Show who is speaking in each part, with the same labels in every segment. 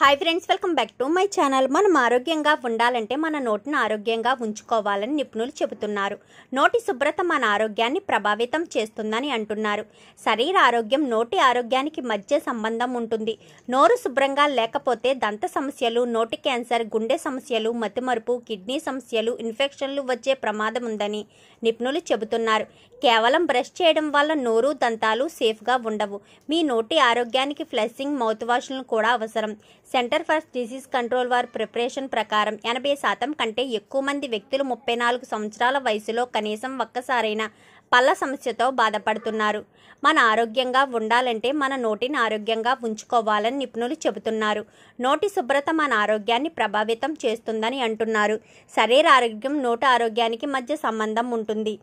Speaker 1: hi friends welcome back to my channel మనం ఆరోగ్యంగా ఉండాలంటే మన నోటిని ఆరోగ్యంగా ఉంచుకోవాలని నిపుణులు చెబుతున్నారు నోటి శుభ్రత మన ఆరోగ్యాన్ని ప్రభావితం చేస్తుందని అంటున్నారు శరీర ఆరోగ్యం నోటి ఆరోగ్యానికి మధ్య సంబంధం ఉంటుంది నోరు శుభ్రంగా లేకపోతే దంత సమస్యలు నోటి క్యాన్సర్ గుండె సమస్యలు మతిమరుపు కిడ్నీ సమస్యలు ఇన్ఫెక్షన్లు వచ్చే ప్రమాదం ఉందని నిపుణులు చెబుతున్నారు కేవలం బ్రష్ చేయడం వల్ల నోరు దంతాలు సేఫ్గా ఉండవు మీ నోటి ఆరోగ్యానికి ఫ్లెస్సింగ్ మౌత్ వాష్లను కూడా అవసరం సెంటర్ ఫర్ డిసీజ్ కంట్రోల్ వారి ప్రిపరేషన్ ప్రకారం ఎనభై శాతం కంటే ఎక్కువ మంది వ్యక్తులు ముప్పై నాలుగు సంవత్సరాల వయసులో కనీసం ఒక్కసారైనా పళ్ళ సమస్యతో బాధపడుతున్నారు మన ఆరోగ్యంగా ఉండాలంటే మన నోటిని ఆరోగ్యంగా ఉంచుకోవాలని నిపుణులు చెబుతున్నారు నోటి శుభ్రత మన ఆరోగ్యాన్ని ప్రభావితం చేస్తుందని అంటున్నారు శరీర ఆరోగ్యం నోటి ఆరోగ్యానికి మధ్య సంబంధం ఉంటుంది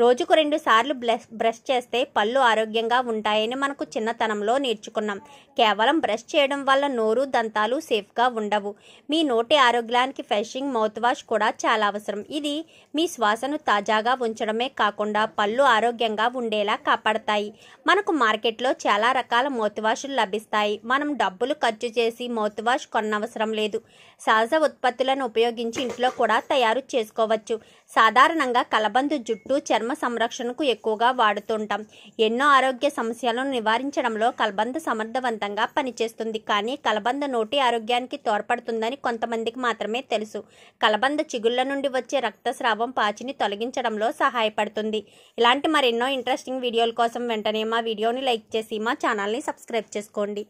Speaker 1: రోజుకు రెండు సార్లు బ్రష్ చేస్తే పళ్ళు ఆరోగ్యంగా ఉంటాయని మనకు చిన్నతనంలో నేర్చుకున్నాం కేవలం బ్రష్ చేయడం వల్ల నోరు దంతాలు సేఫ్గా ఉండవు మీ నోటి ఆరోగ్యానికి ఫ్రెషింగ్ మౌత్ వాష్ కూడా చాలా అవసరం ఇది మీ శ్వాసను తాజాగా ఉంచడమే కాకుండా పళ్ళు ఆరోగ్యంగా ఉండేలా కాపాడతాయి మనకు మార్కెట్లో చాలా రకాల మౌత్ వాష్లు లభిస్తాయి మనం డబ్బులు ఖర్చు చేసి మౌత్ వాష్ కొనవసరం లేదు సహజ ఉత్పత్తులను ఉపయోగించి ఇంట్లో కూడా తయారు చేసుకోవచ్చు సాధారణంగా కలబందు జుట్టు చర్మ చర్మ సంరక్షణకు ఎక్కువగా వాడుతుంటాం ఎన్నో ఆరోగ్య సమస్యలను నివారించడంలో కలబంద సమర్థవంతంగా పనిచేస్తుంది కానీ కలబంద నోటి ఆరోగ్యానికి తోడ్పడుతుందని కొంతమందికి మాత్రమే తెలుసు కలబంద చిగుళ్ళ నుండి వచ్చే రక్తస్రావం పాచిని తొలగించడంలో సహాయపడుతుంది ఇలాంటి మరెన్నో ఇంట్రెస్టింగ్ వీడియోల కోసం వెంటనే మా వీడియోని లైక్ చేసి మా ఛానల్ని సబ్స్క్రైబ్ చేసుకోండి